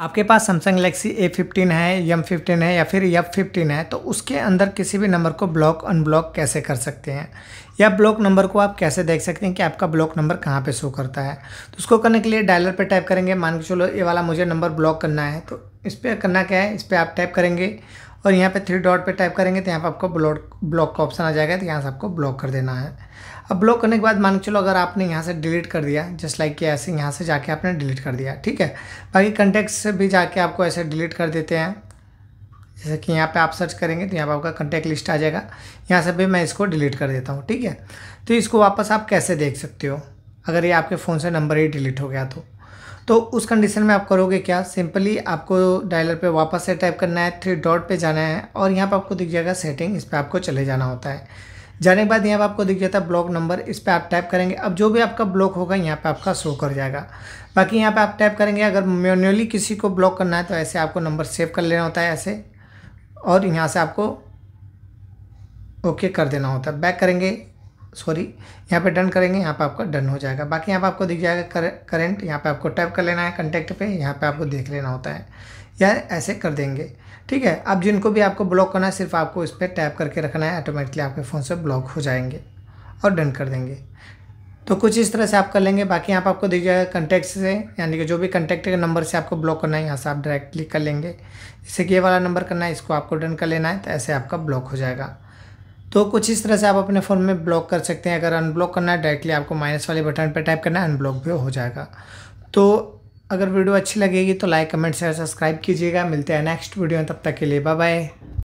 आपके पास Samsung Galaxy A fifteen है यम फिफ्टीन है या फिर यफ फिफ्टीन है तो उसके अंदर किसी भी नंबर को ब्लॉक अनब्लॉक कैसे कर सकते हैं या ब्लॉक नंबर को आप कैसे देख सकते हैं कि आपका ब्लॉक नंबर कहाँ पे शो करता है तो उसको करने के लिए डायलर पे टाइप करेंगे मान के चलो ये वाला मुझे नंबर ब्लॉक करना है तो इस पर करना क्या है इस पर आप टाइप करेंगे और यहाँ पे थ्री डॉट पे टाइप करेंगे तो यहाँ पे आपको ब्लॉक ब्लॉक का ऑप्शन आ जाएगा तो यहाँ से आपको ब्लॉक कर देना है अब ब्लॉक करने के बाद मान के चलो अगर आपने यहाँ से डिलीट कर दिया जस्ट लाइक कि ऐसे यहाँ से जाके आपने डिलीट कर दिया ठीक है बाकी कंटेक्ट से भी जाके आपको ऐसे डिलीट कर देते हैं जैसे कि यहाँ पर आप सर्च करेंगे तो यहाँ पर आपका कंटेक्ट लिस्ट आ जाएगा यहाँ से भी मैं इसको डिलीट कर देता हूँ ठीक है तो इसको वापस आप कैसे देख सकते हो अगर ये आपके फ़ोन से नंबर ही डिलीट हो गया तो तो उस कंडीशन में आप करोगे क्या सिंपली आपको डायलर पे वापस से टाइप करना है थ्री डॉट पे जाना है और यहाँ पर आपको दिख जाएगा सेटिंग इस पर आपको चले जाना होता है जाने के बाद यहाँ पर आपको दिख जाता है ब्लॉक नंबर इस पर आप टाइप करेंगे अब जो भी आपका ब्लॉक होगा यहाँ पर आपका शो कर जाएगा बाकी यहाँ पर आप टाइप करेंगे अगर मैनुअली किसी को ब्लॉक करना है तो ऐसे आपको नंबर सेव कर लेना होता है ऐसे और यहाँ से आपको ओके कर देना होता है बैक करेंगे सॉरी यहाँ पे डन करेंगे यहाँ पे आपका डन हो जाएगा बाकी यहाँ पे आपको दिख जाएगा करंट करेंट यहाँ पे आपको टैप कर लेना है कंटेक्ट पे यहाँ पे आपको देख लेना होता है या ऐसे कर देंगे ठीक है अब जिनको भी आपको ब्लॉक करना है सिर्फ आपको इस पर टैप करके रखना है ऑटोमेटिकली आपके फ़ोन से ब्लॉक हो जाएंगे और डन कर देंगे तो कुछ इस तरह से आप कर लेंगे बाकी यहाँ पर आपको दिख जाएगा कंटेक्ट से यानी कि जो भी कंटेक्ट के नंबर से आपको ब्लॉक करना है यहाँ से आप डायरेक्टली कर लेंगे जैसे कि ये वाला नंबर करना है इसको आपको डन कर लेना है तो ऐसे आपका ब्लॉक हो जाएगा तो कुछ इस तरह से आप अपने फ़ोन में ब्लॉक कर सकते हैं अगर अनब्लॉक करना है डायरेक्टली आपको माइनस वाले बटन पर टाइप करना है अनब्लॉक भी हो जाएगा तो अगर वीडियो अच्छी लगेगी तो लाइक कमेंट शेयर सब्सक्राइब कीजिएगा मिलते हैं नेक्स्ट वीडियो में तब तक के लिए बाय बाय